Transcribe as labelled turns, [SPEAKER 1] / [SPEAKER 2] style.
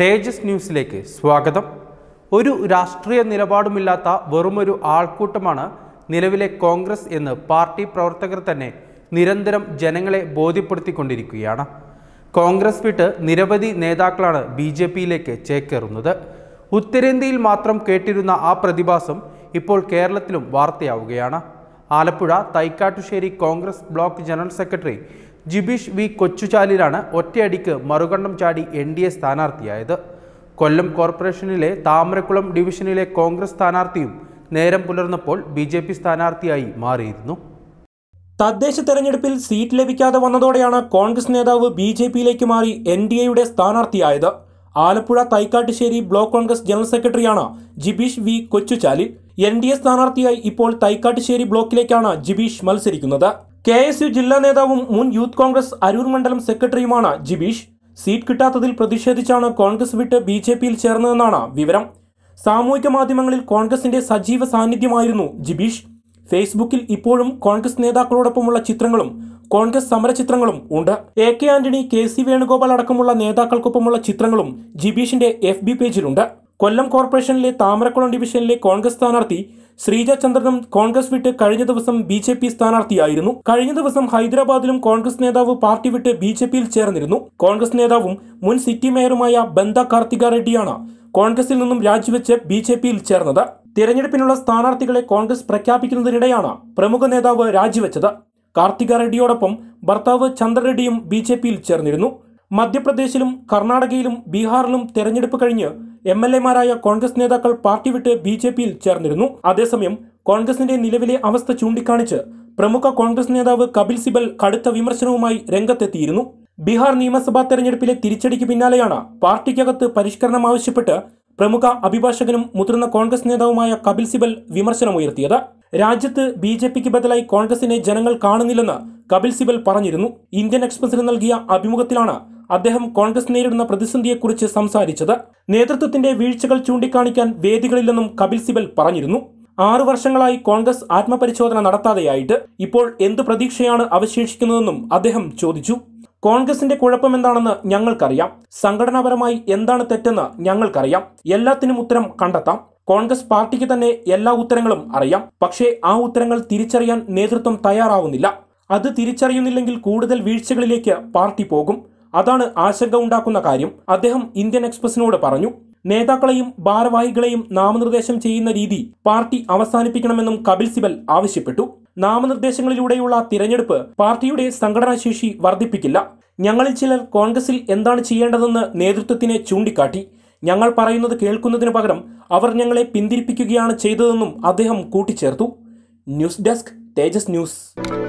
[SPEAKER 1] തേജസ് ന്യൂസിലേക്ക് സ്വാഗതം ഒരു രാഷ്ട്രീയ നിലപാടുമില്ലാത്ത വെറുമൊരു ആൾക്കൂട്ടമാണ് നിലവിലെ കോൺഗ്രസ് എന്ന് പാർട്ടി പ്രവർത്തകർ തന്നെ നിരന്തരം ജനങ്ങളെ ബോധ്യപ്പെടുത്തിക്കൊണ്ടിരിക്കുകയാണ് കോൺഗ്രസ് വിട്ട് നിരവധി നേതാക്കളാണ് ബി ജെ പിയിലേക്ക് ചേക്കേറുന്നത് ഉത്തരേന്ത്യയിൽ മാത്രം കേട്ടിരുന്ന ആ പ്രതിഭാസം ഇപ്പോൾ കേരളത്തിലും വാർത്തയാവുകയാണ് Alappuzha Thaikkattussery Congress block general secretary Jibish V കൊച്ചുചാലിലാണ് ഒറ്റയടിക്ക് മറുകണ്ഠം ചാടി എൻ ഡി എ സ്ഥാനാർത്ഥിയായത് കൊല്ലം കോർപ്പറേഷനിലെ താമരക്കുളം ഡിവിഷനിലെ കോൺഗ്രസ് സ്ഥാനാർത്ഥിയും നേരം പുലർന്നപ്പോൾ ബി ജെ പി സ്ഥാനാർത്ഥിയായി മാറിയിരുന്നു തദ്ദേശ തെരഞ്ഞെടുപ്പിൽ സീറ്റ് ലഭിക്കാതെ വന്നതോടെയാണ്
[SPEAKER 2] കോൺഗ്രസ് നേതാവ് ബി ജെ പിയിലേക്ക് മാറി എൻ ഡി എയുടെ സ്ഥാനാർത്ഥിയായത് ആലപ്പുഴ തൈക്കാട്ടുശ്ശേരി ബ്ലോക്ക് കോൺഗ്രസ് ജനറൽ സെക്രട്ടറിയാണ് ജിബീഷ് വി കൊച്ചുചാലിൽ എൻ ഡി എ സ്ഥാനാർത്ഥിയായി ഇപ്പോൾ തൈക്കാട്ടുശ്ശേരി ബ്ലോക്കിലേക്കാണ് ജിബീഷ് മത്സരിക്കുന്നത് കെ എസ് യു ജില്ലാ നേതാവും മുൻ യൂത്ത് കോൺഗ്രസ് അരൂർ മണ്ഡലം സെക്രട്ടറിയുമാണ് ജിബീഷ് സീറ്റ് കിട്ടാത്തതിൽ പ്രതിഷേധിച്ചാണ് കോൺഗ്രസ് വിട്ട് ബി ജെ പിയിൽ ചേർന്നതെന്നാണ് വിവരം സാമൂഹിക മാധ്യമങ്ങളിൽ കോൺഗ്രസിന്റെ സജീവ സാന്നിധ്യമായിരുന്നു ജിബീഷ് ഫേസ്ബുക്കിൽ ഇപ്പോഴും കോൺഗ്രസ് നേതാക്കളോടൊപ്പമുള്ള ചിത്രങ്ങളും കോൺഗ്രസ് സമരചിത്രങ്ങളും ഉണ്ട് A K Antony K C Venugopal അടക്കമുള്ള നേതാക്കൾക്കൊപ്പമുള്ള ചിത്രങ്ങളും ജിബീഷിന്റെ എഫ് ബി പേജിലുണ്ട് കൊല്ലം കോർപ്പറേഷനിലെ താമരക്കുളം ഡിവിഷനിലെ കോൺഗ്രസ് സ്ഥാനാർത്ഥി ശ്രീജ ചന്ദ്രനും കോൺഗ്രസ് വിട്ട് കഴിഞ്ഞ ദിവസം ബി ജെ പി സ്ഥാനാർത്ഥിയായിരുന്നു കഴിഞ്ഞ ദിവസം ഹൈദരാബാദിലും കോൺഗ്രസ് നേതാവ് പാർട്ടി വിട്ട് ബി ജെ പിയിൽ ചേർന്നിരുന്നു കോൺഗ്രസ് നേതാവും മുൻ സിറ്റി മേയറുമായ ബന്ദ കാർത്തിക റെഡ്ഡിയാണ് കോൺഗ്രസിൽ നിന്നും രാജിവെച്ച് ബി ജെ പിയിൽ ചേർന്നത് തിരഞ്ഞെടുപ്പിനുള്ള സ്ഥാനാർത്ഥികളെ കോൺഗ്രസ് പ്രഖ്യാപിക്കുന്നതിനിടെയാണ് പ്രമുഖ നേതാവ് രാജിവെച്ചത് കാർത്തിക റെഡ്ഡിയോടൊപ്പം ഭർത്താവ് ചന്ദ്രറെഡ്ഡിയും ബി ജെ പിയിൽ ചേർന്നിരുന്നു മധ്യപ്രദേശിലും കർണാടകയിലും ബീഹാറിലും തെരഞ്ഞെടുപ്പ് കഴിഞ്ഞ് എം എൽ എമാരായ കോൺഗ്രസ് നേതാക്കൾ പാർട്ടി വിട്ട് ബി ജെ പിയിൽ ചേർന്നിരുന്നു അതേസമയം കോൺഗ്രസിന്റെ നിലവിലെ അവസ്ഥ ചൂണ്ടിക്കാണിച്ച് പ്രമുഖ കോൺഗ്രസ് നേതാവ് കപിൽ സിബൽ കടുത്ത വിമർശനവുമായി രംഗത്തെത്തിയിരുന്നു ബീഹാർ നിയമസഭാ തെരഞ്ഞെടുപ്പിലെ തിരിച്ചടിക്ക് പിന്നാലെയാണ് പാർട്ടിക്കകത്ത് പരിഷ്കരണം ആവശ്യപ്പെട്ട് പ്രമുഖ അഭിഭാഷകനും മുതിർന്ന കോൺഗ്രസ് നേതാവുമായ കപിൽ സിബൽ വിമർശനമുയർത്തിയത് രാജ്യത്ത് ബി ജെ പിക്ക് ബദലായി കോൺഗ്രസിനെ ജനങ്ങൾ കാണുന്നില്ലെന്ന് കപിൽ സിബൽ പറഞ്ഞിരുന്നു ഇന്ത്യൻ എക്സ്പ്രസിന് നൽകിയ അഭിമുഖത്തിലാണ് അദ്ദേഹം കോൺഗ്രസ് നേരിടുന്ന പ്രതിസന്ധിയെക്കുറിച്ച് സംസാരിച്ചത് നേതൃത്വത്തിന്റെ വീഴ്ചകൾ ചൂണ്ടിക്കാണിക്കാൻ വേദികളില്ലെന്നും കപിൽ സിബൽ പറഞ്ഞിരുന്നു ആറു വർഷങ്ങളായി കോൺഗ്രസ് ആത്മപരിശോധന നടത്താതെയായിട്ട് ഇപ്പോൾ എന്ത് പ്രതീക്ഷയാണ് അവശേഷിക്കുന്നതെന്നും അദ്ദേഹം ചോദിച്ചു കോൺഗ്രസിന്റെ കുഴപ്പമെന്താണെന്ന് ഞങ്ങൾക്കറിയാം സംഘടനാപരമായി എന്താണ് തെറ്റെന്ന് ഞങ്ങൾക്കറിയാം എല്ലാത്തിനും ഉത്തരം കണ്ടെത്താം കോൺഗ്രസ് പാർട്ടിക്ക് തന്നെ എല്ലാ ഉത്തരങ്ങളും അറിയാം പക്ഷേ ആ ഉത്തരങ്ങൾ തിരിച്ചറിയാൻ നേതൃത്വം തയ്യാറാവുന്നില്ല അത് തിരിച്ചറിയുന്നില്ലെങ്കിൽ കൂടുതൽ വീഴ്ചകളിലേക്ക് പാർട്ടി പോകും അതാണ് ആശങ്ക ഉണ്ടാക്കുന്ന കാര്യം അദ്ദേഹം ഇന്ത്യൻ എക്സ്പ്രസിനോട് പറഞ്ഞു നേതാക്കളെയും ഭാരവാഹികളെയും നാമനിർദ്ദേശം ചെയ്യുന്ന രീതി പാർട്ടി അവസാനിപ്പിക്കണമെന്നും കപിൽ സിബൽ ആവശ്യപ്പെട്ടു നാമനിർദ്ദേശങ്ങളിലൂടെയുള്ള തിരഞ്ഞെടുപ്പ് പാർട്ടിയുടെ സംഘടനാശേഷി വർദ്ധിപ്പിക്കില്ല ഞങ്ങളിൽ ചിലർ കോൺഗ്രസിൽ എന്താണ് ചെയ്യേണ്ടതെന്ന് നേതൃത്വത്തിനെ ചൂണ്ടിക്കാട്ടി ഞങ്ങൾ പറയുന്നത് കേൾക്കുന്നതിന് പകരം അവർ ഞങ്ങളെ പിന്തിരിപ്പിക്കുകയാണ് ചെയ്തതെന്നും അദ്ദേഹം കൂട്ടിച്ചേർത്തു ന്യൂസ് ഡെസ്ക് തേജസ് ന്യൂസ്